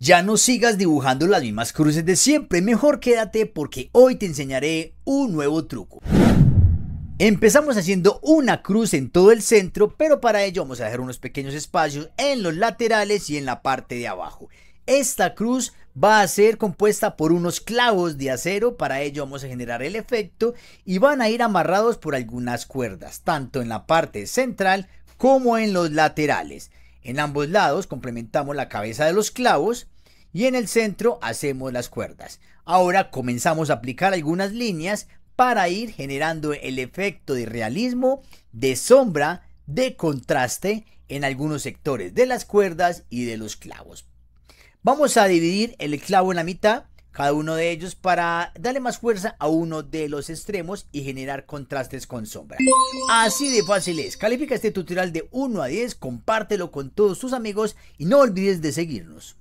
Ya no sigas dibujando las mismas cruces de siempre, mejor quédate porque hoy te enseñaré un nuevo truco. Empezamos haciendo una cruz en todo el centro, pero para ello vamos a dejar unos pequeños espacios en los laterales y en la parte de abajo. Esta cruz va a ser compuesta por unos clavos de acero, para ello vamos a generar el efecto y van a ir amarrados por algunas cuerdas, tanto en la parte central como en los laterales. En ambos lados complementamos la cabeza de los clavos y en el centro hacemos las cuerdas. Ahora comenzamos a aplicar algunas líneas para ir generando el efecto de realismo, de sombra, de contraste en algunos sectores de las cuerdas y de los clavos. Vamos a dividir el clavo en la mitad cada uno de ellos para darle más fuerza a uno de los extremos y generar contrastes con sombra. Así de fácil es, califica este tutorial de 1 a 10, compártelo con todos tus amigos y no olvides de seguirnos.